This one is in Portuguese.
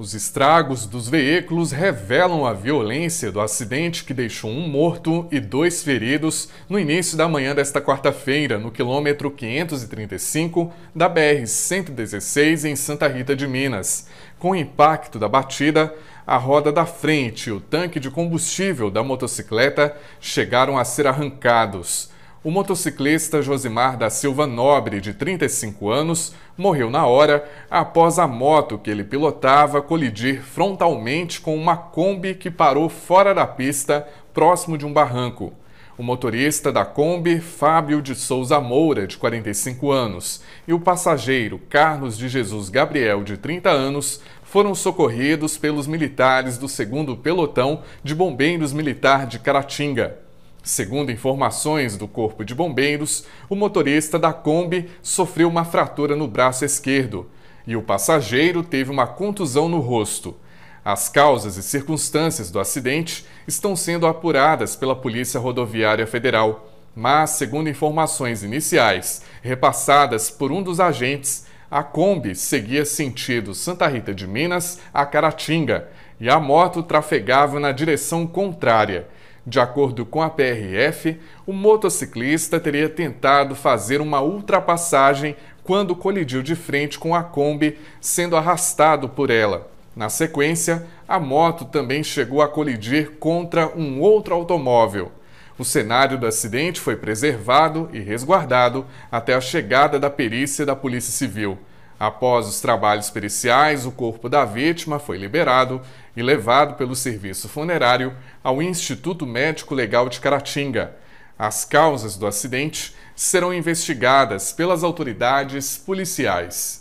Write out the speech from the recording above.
Os estragos dos veículos revelam a violência do acidente que deixou um morto e dois feridos no início da manhã desta quarta-feira, no quilômetro 535 da BR-116 em Santa Rita de Minas. Com o impacto da batida, a roda da frente e o tanque de combustível da motocicleta chegaram a ser arrancados. O motociclista Josimar da Silva Nobre, de 35 anos, morreu na hora após a moto que ele pilotava colidir frontalmente com uma Kombi que parou fora da pista, próximo de um barranco. O motorista da Kombi, Fábio de Souza Moura, de 45 anos, e o passageiro Carlos de Jesus Gabriel, de 30 anos, foram socorridos pelos militares do 2 Pelotão de Bombeiros Militar de Caratinga. Segundo informações do Corpo de Bombeiros, o motorista da Kombi sofreu uma fratura no braço esquerdo e o passageiro teve uma contusão no rosto. As causas e circunstâncias do acidente estão sendo apuradas pela Polícia Rodoviária Federal, mas, segundo informações iniciais repassadas por um dos agentes, a Kombi seguia sentido Santa Rita de Minas a Caratinga e a moto trafegava na direção contrária de acordo com a PRF, o motociclista teria tentado fazer uma ultrapassagem quando colidiu de frente com a Kombi, sendo arrastado por ela. Na sequência, a moto também chegou a colidir contra um outro automóvel. O cenário do acidente foi preservado e resguardado até a chegada da perícia da Polícia Civil. Após os trabalhos periciais, o corpo da vítima foi liberado e levado pelo serviço funerário ao Instituto Médico Legal de Caratinga. As causas do acidente serão investigadas pelas autoridades policiais.